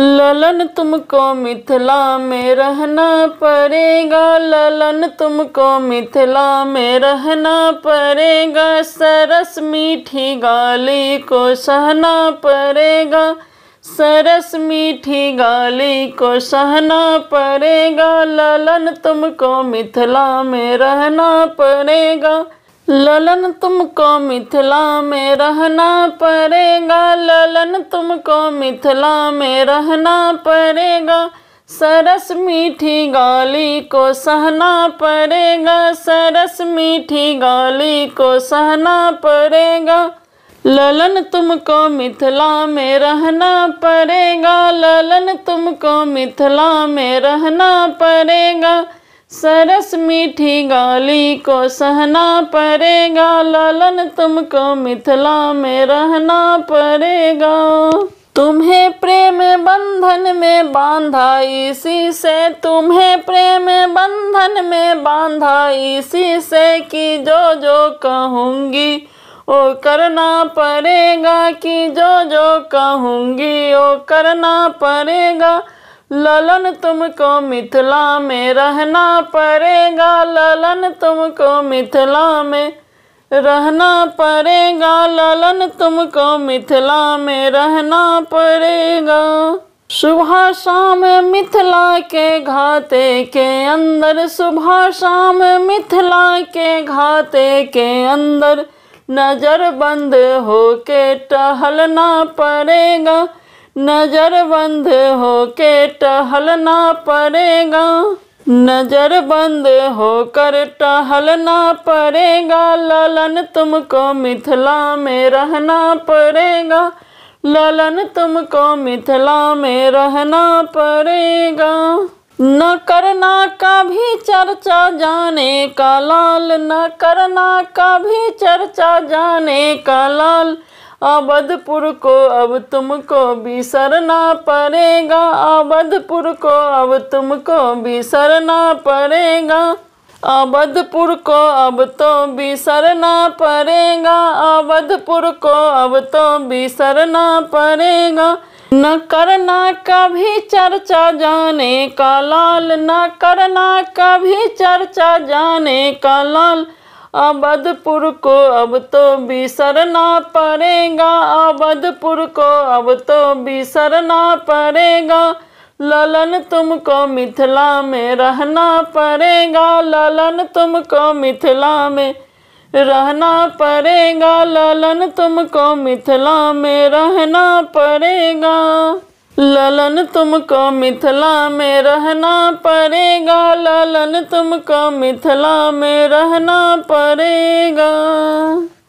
ललन तुमको मिथिला में रहना पड़ेगा ललन तुमको मिथिला में रहना पड़ेगा सरस मीठी गाली को सहना पड़ेगा सरस मीठी गाली को सहना पड़ेगा ललन तुमको मिथिला में रहना पड़ेगा ललन तुमको मिथिला में रहना पड़ेगा ललन तुमको मिथिला में रहना पड़ेगा सरस मीठी गाली को सहना पड़ेगा सरस मीठी गाली को सहना पड़ेगा ललन तुमको मिथिला में रहना पड़ेगा ललन तुमको मिथिला में रहना पड़ेगा सरस मीठी गाली को सहना पड़ेगा लालन तुमको मिथिला में रहना पड़ेगा तुम्हें प्रेम बंधन में बांधा इसी से तुम्हें प्रेम बंधन में बांधा इसी से कि जो जो कहूँगी ओ करना पड़ेगा कि जो जो कहूँगी ओ करना पड़ेगा ललन तुमको मिथिला में रहना पड़ेगा ललन तुमको मिथिला में रहना पड़ेगा ललन तुमको मिथिला में रहना पड़ेगा सुबह शाम मिथिला के घाते के अंदर सुबह शाम मिथिला के घाते के अंदर नज़र बंद होके टहलना पड़ेगा नजर बंद होके टहलना पड़ेगा नजर बंद होकर टहलना पड़ेगा ललन तुमको मिथिला में रहना पड़ेगा ललन तुमको मिथिला में रहना पड़ेगा न करना का भी चर्चा जाने का लाल न करना का भी चर्चा जाने का लाल अवधपुर को अब तुमको भी सरना पड़ेगा अवधपुर को अब तुमको भी सरना पड़ेगा अवधपुर को अब तो बिसरना पड़ेगा अवधपुर को अब तो बिसरना पड़ेगा न करना कभी चर्चा जाने का लाल न करना कभी चर्चा जाने का लाल अवधपुर को अब तो बिसरना पड़ेगा अवधपुर को अब तो बिसरना पड़ेगा ललन तुमको मिथिला में रहना पड़ेगा ललन तुमको मिथिला में रहना पड़ेगा ललन तुमको मिथिला में रहना पड़ेगा तुमको मिथिला में रहना पड़ेगा ललन तुमको मिथिला में रहना पड़ेगा